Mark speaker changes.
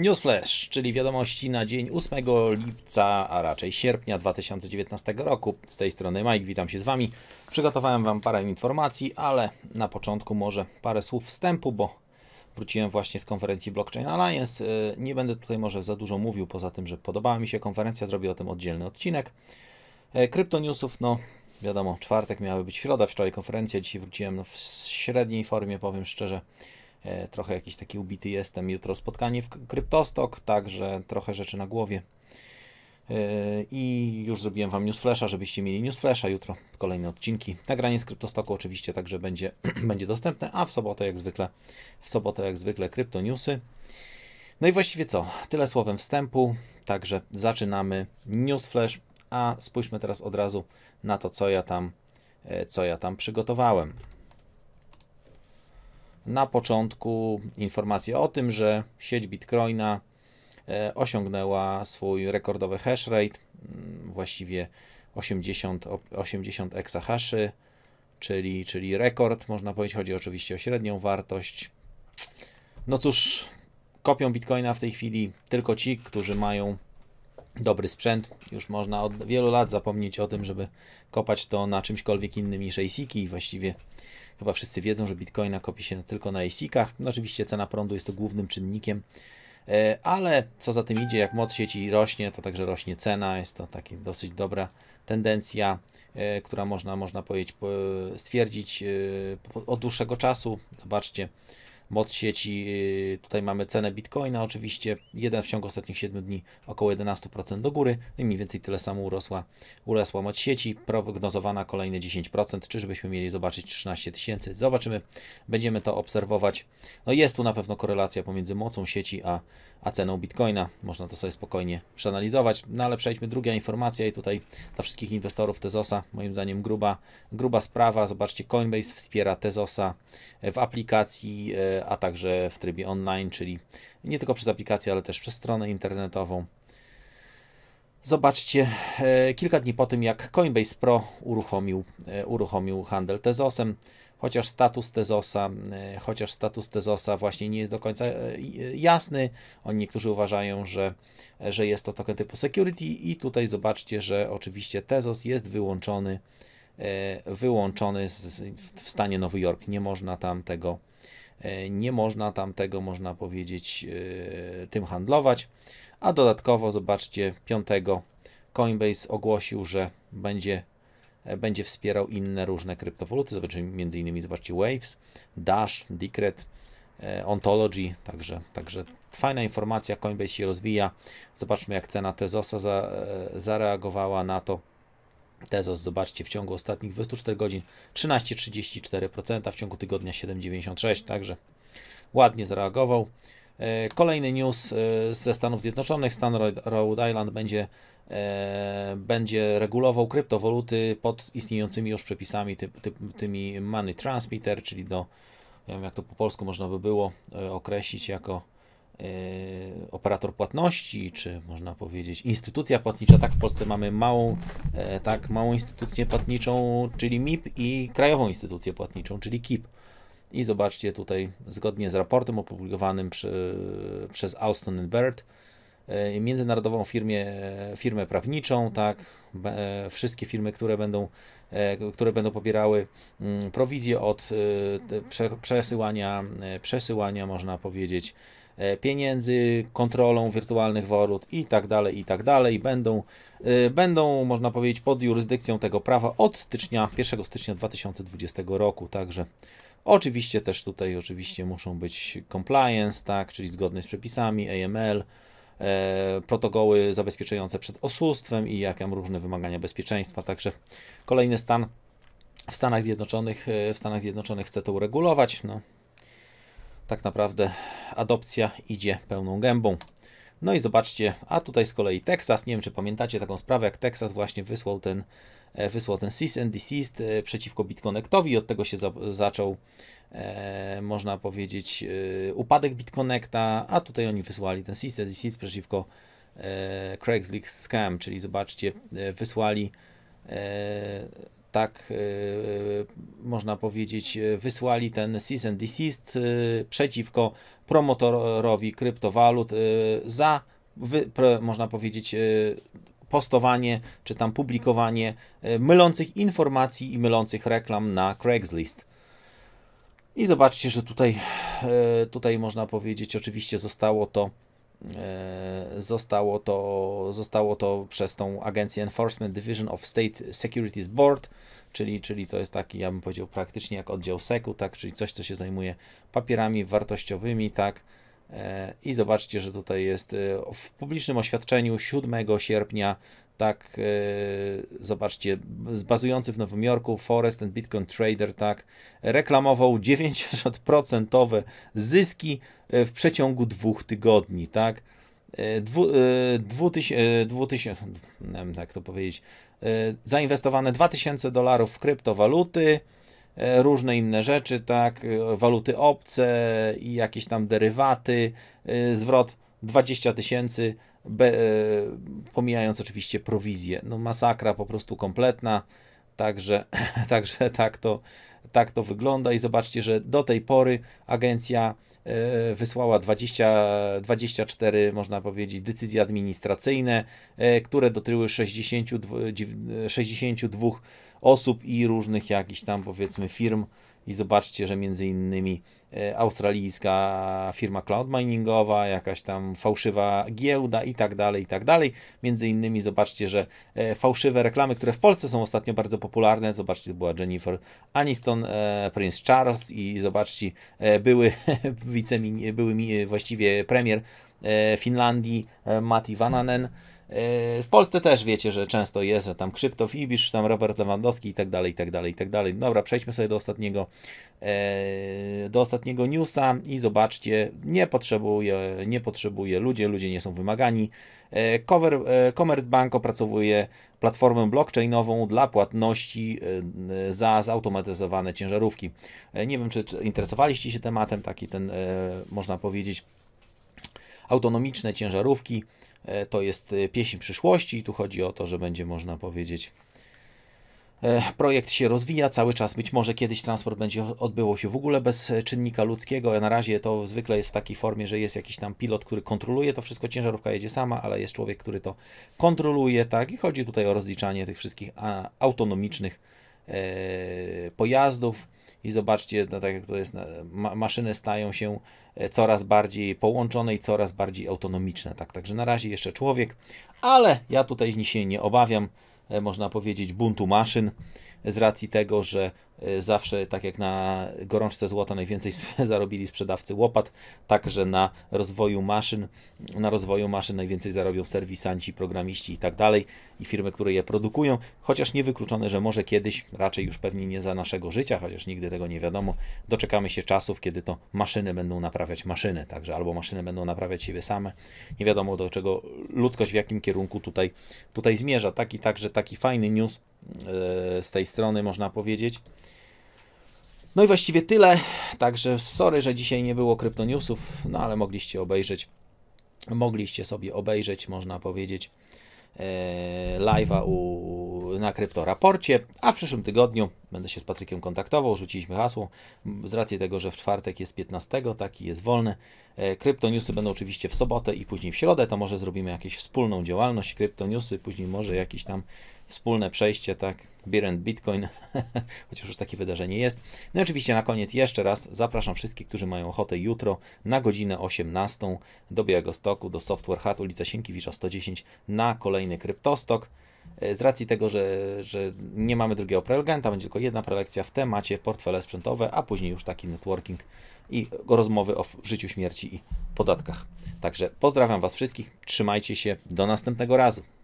Speaker 1: Newsflash, czyli wiadomości na dzień 8 lipca, a raczej sierpnia 2019 roku. Z tej strony Mike, witam się z Wami. Przygotowałem Wam parę informacji, ale na początku może parę słów wstępu, bo wróciłem właśnie z konferencji Blockchain Alliance. Y, nie będę tutaj może za dużo mówił, poza tym, że podobała mi się konferencja, zrobię o tym oddzielny odcinek. Y, Kryptoniusów, no wiadomo, czwartek miały być środa, wczoraj konferencja, dzisiaj wróciłem w średniej formie, powiem szczerze. E, trochę jakiś taki ubity jestem. Jutro spotkanie w Kryptostok, także trochę rzeczy na głowie. E, I już zrobiłem Wam newsflasha, żebyście mieli newsflasha jutro, kolejne odcinki. Nagranie z Kryptostoku oczywiście także będzie, będzie dostępne, a w sobotę jak zwykle, w sobotę jak zwykle kryptoniusy. No i właściwie co, tyle słowem wstępu, także zaczynamy newsflash, a spójrzmy teraz od razu na to, co ja tam, e, co ja tam przygotowałem na początku informację o tym, że sieć Bitcoina e, osiągnęła swój rekordowy hash rate, mm, właściwie 80, 80 exahaszy, czyli, czyli rekord, można powiedzieć, chodzi oczywiście o średnią wartość. No cóż, kopią Bitcoina w tej chwili tylko ci, którzy mają dobry sprzęt. Już można od wielu lat zapomnieć o tym, żeby kopać to na czymśkolwiek innym niż ASIC i właściwie Chyba wszyscy wiedzą, że bitcoina kopi się tylko na ASICach. No, oczywiście cena prądu jest to głównym czynnikiem, e, ale co za tym idzie, jak moc sieci rośnie, to także rośnie cena. Jest to taka dosyć dobra tendencja, e, która można, można powiedzieć, stwierdzić e, od dłuższego czasu. Zobaczcie, moc sieci, y, tutaj mamy cenę bitcoina oczywiście, jeden w ciągu ostatnich 7 dni około 11% do góry, no i mniej więcej tyle samo urosła, urosła moc sieci, prognozowana kolejne 10%, czyżbyśmy mieli zobaczyć 13 tysięcy, zobaczymy, będziemy to obserwować. No jest tu na pewno korelacja pomiędzy mocą sieci a a ceną bitcoina. Można to sobie spokojnie przeanalizować. No ale przejdźmy, druga informacja i tutaj dla wszystkich inwestorów Tezosa, moim zdaniem gruba, gruba sprawa. Zobaczcie, Coinbase wspiera Tezosa w aplikacji, e, a także w trybie online, czyli nie tylko przez aplikację, ale też przez stronę internetową. Zobaczcie, e, kilka dni po tym jak Coinbase Pro uruchomił, e, uruchomił handel Tezosem, chociaż status Tezosa, y, chociaż status Tezosa właśnie nie jest do końca y, y, jasny. Oni niektórzy uważają, że, że jest to token typu security i tutaj zobaczcie, że oczywiście Tezos jest wyłączony wyłączony w stanie Nowy Jork. Nie można tam tego nie można tam tego, można powiedzieć, tym handlować. A dodatkowo, zobaczcie, 5 Coinbase ogłosił, że będzie E, będzie wspierał inne różne kryptowaluty. Zobaczymy między innymi zobaczcie Waves, Dash, Decred, e, Ontology, także, także fajna informacja, Coinbase się rozwija. Zobaczmy jak cena Tezosa za, e, zareagowała na to. Tezos, zobaczcie, w ciągu ostatnich 24 godzin 13,34%, w ciągu tygodnia 7,96%, także ładnie zareagował. E, kolejny news e, ze Stanów Zjednoczonych. Stan Rhode Island będzie, e, będzie regulował kryptowaluty pod istniejącymi już przepisami, ty, ty, tymi money transmitter, czyli do, jak to po polsku można by było określić jako operator płatności, czy można powiedzieć instytucja płatnicza, tak w Polsce mamy małą, tak, małą instytucję płatniczą, czyli MIP i krajową instytucję płatniczą, czyli KIP. I zobaczcie tutaj, zgodnie z raportem opublikowanym przy, przez Austin Baird, e, międzynarodową firmie, e, firmę prawniczą, tak, e, wszystkie firmy, które będą, które będą pobierały mm, prowizję od przesyłania, przesyłania, można powiedzieć, pieniędzy, kontrolą wirtualnych walut i tak dalej, i tak dalej, będą, będą, można powiedzieć, pod jurysdykcją tego prawa od stycznia, 1 stycznia 2020 roku, także Oczywiście też tutaj oczywiście muszą być compliance, tak, czyli zgodne z przepisami, AML, e, protokoły zabezpieczające przed oszustwem i jak tam różne wymagania bezpieczeństwa. Także kolejny stan w Stanach Zjednoczonych, e, w Stanach Zjednoczonych chce to uregulować. No, tak naprawdę adopcja idzie pełną gębą. No i zobaczcie, a tutaj z kolei Texas, nie wiem czy pamiętacie taką sprawę, jak Texas właśnie wysłał ten, e, wysłał ten cease and desist e, przeciwko BitConnectowi, od tego się za, zaczął, e, można powiedzieć, e, upadek BitConnecta, a tutaj oni wysłali ten cease and desist przeciwko e, Craigslist Scam, czyli zobaczcie, e, wysłali tak e, można powiedzieć, e, wysłali ten cease and desist e, przeciwko promotorowi kryptowalut za, można powiedzieć, postowanie czy tam publikowanie mylących informacji i mylących reklam na Craigslist. I zobaczcie, że tutaj, tutaj można powiedzieć, oczywiście zostało to E, zostało to, zostało to przez tą agencję Enforcement Division of State Securities Board, czyli, czyli to jest taki, ja bym powiedział, praktycznie jak oddział SEC-u, tak, czyli coś, co się zajmuje papierami wartościowymi, tak, e, i zobaczcie, że tutaj jest e, w publicznym oświadczeniu 7 sierpnia tak, e, zobaczcie, bazujący w Nowym Jorku Forest and Bitcoin Trader, tak, reklamował 90% zyski e, w przeciągu dwóch tygodni, tak, e, dwu, dwu, tyś, dwu tyś, nie wiem jak to powiedzieć, zainwestowane 2000 dolarów w kryptowaluty, różne inne rzeczy, tak, waluty obce i jakieś tam derywaty, zwrot 20 tysięcy pomijając oczywiście prowizję. No masakra po prostu kompletna, także, także tak, to, tak to wygląda i zobaczcie, że do tej pory agencja e, wysłała 20, 24, można powiedzieć, decyzje administracyjne, e, które dotyczyły 62, 62 osób i różnych jakichś tam powiedzmy firm i zobaczcie, że między innymi e, australijska firma cloud miningowa, jakaś tam fałszywa giełda i tak dalej, i tak dalej. Między innymi zobaczcie, że e, fałszywe reklamy, które w Polsce są ostatnio bardzo popularne, zobaczcie, była Jennifer Aniston, e, Prince Charles i zobaczcie, były wicemin, były właściwie premier Finlandii Matti Vananen, Yy, w Polsce też wiecie, że często jest, że tam Krzyptof Ibisz, tam Robert Lewandowski i tak dalej, i tak dalej, i tak dalej. Dobra, przejdźmy sobie do ostatniego, yy, do ostatniego newsa i zobaczcie, nie potrzebuje, nie potrzebuje ludzie, ludzie nie są wymagani. Yy, cover, Commerzbank opracowuje platformę blockchainową dla płatności za zautomatyzowane ciężarówki. Nie wiem, czy interesowaliście się tematem, taki ten, można powiedzieć, autonomiczne ciężarówki E, to jest e, pieśń przyszłości i tu chodzi o to, że będzie można powiedzieć e, Projekt się rozwija cały czas. Być może kiedyś transport będzie odbyło się w ogóle bez czynnika ludzkiego. Na razie to zwykle jest w takiej formie, że jest jakiś tam pilot, który kontroluje to wszystko. Ciężarówka jedzie sama, ale jest człowiek, który to kontroluje, tak? I chodzi tutaj o rozliczanie tych wszystkich autonomicznych pojazdów i zobaczcie, no tak jak to jest, maszyny stają się e, coraz bardziej połączone i coraz bardziej autonomiczne. Tak, także na razie jeszcze człowiek, ale ja tutaj się nie obawiam, e, można powiedzieć, buntu maszyn z racji tego, że Y, zawsze, tak jak na gorączce złota, najwięcej zarobili sprzedawcy łopat, także na rozwoju maszyn, na rozwoju maszyn najwięcej zarobią serwisanci, programiści i tak dalej i firmy, które je produkują, chociaż niewykluczone, że może kiedyś, raczej już pewnie nie za naszego życia, chociaż nigdy tego nie wiadomo, doczekamy się czasów, kiedy to maszyny będą naprawiać maszyny, także albo maszyny będą naprawiać siebie same. Nie wiadomo do czego ludzkość w jakim kierunku tutaj, tutaj zmierza. i także taki fajny news E, z tej strony, można powiedzieć. No i właściwie tyle. Także sorry, że dzisiaj nie było kryptoniusów, no ale mogliście obejrzeć. Mogliście sobie obejrzeć, można powiedzieć, e, live'a u na kryptoraporcie, a w przyszłym tygodniu będę się z Patrykiem kontaktował, rzuciliśmy hasło z racji tego, że w czwartek jest 15, taki jest wolny. E, kryptoniusy będą oczywiście w sobotę i później w środę, to może zrobimy jakąś wspólną działalność, kryptoniusy, później może jakieś tam wspólne przejście, tak, Beer and Bitcoin, chociaż już takie wydarzenie jest. No i oczywiście na koniec jeszcze raz zapraszam wszystkich, którzy mają ochotę jutro na godzinę 18 do Białegostoku, do Software Hut, ulica Sienkiewicza 110 na kolejny Kryptostok. E, z racji tego, że, że nie mamy drugiego prelegenta, będzie tylko jedna prelekcja w temacie portfele sprzętowe, a później już taki networking i rozmowy o życiu, śmierci i podatkach. Także pozdrawiam Was wszystkich, trzymajcie się, do następnego razu.